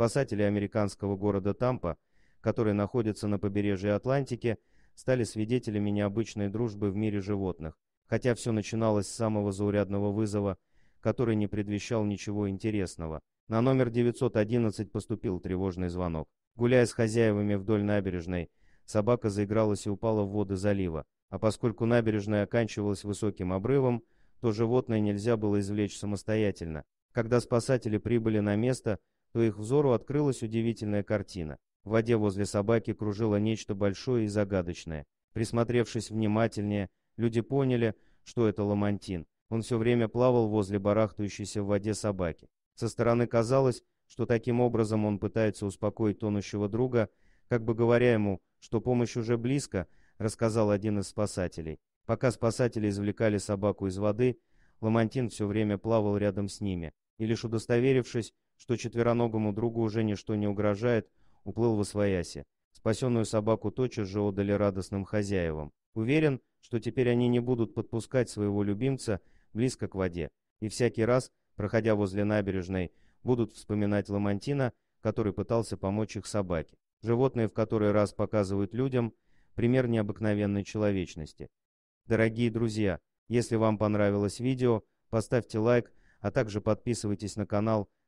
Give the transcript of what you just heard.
Спасатели американского города Тампа, который находится на побережье Атлантики, стали свидетелями необычной дружбы в мире животных, хотя все начиналось с самого заурядного вызова, который не предвещал ничего интересного. На номер 911 поступил тревожный звонок. Гуляя с хозяевами вдоль набережной, собака заигралась и упала в воды залива, а поскольку набережная оканчивалась высоким обрывом, то животное нельзя было извлечь самостоятельно. Когда спасатели прибыли на место, то их взору открылась удивительная картина. В воде возле собаки кружило нечто большое и загадочное. Присмотревшись внимательнее, люди поняли, что это ламантин. Он все время плавал возле барахтающейся в воде собаки. Со стороны казалось, что таким образом он пытается успокоить тонущего друга, как бы говоря ему, что помощь уже близко, рассказал один из спасателей. Пока спасатели извлекали собаку из воды, Ламантин все время плавал рядом с ними, и лишь удостоверившись, что четвероногому другу уже ничто не угрожает, уплыл во свояси. Спасенную собаку тотчас же отдали радостным хозяевам. Уверен, что теперь они не будут подпускать своего любимца близко к воде, и всякий раз, проходя возле набережной, будут вспоминать Ламантина, который пытался помочь их собаке. Животные в который раз показывают людям пример необыкновенной человечности. Дорогие друзья, если вам понравилось видео, поставьте лайк, а также подписывайтесь на канал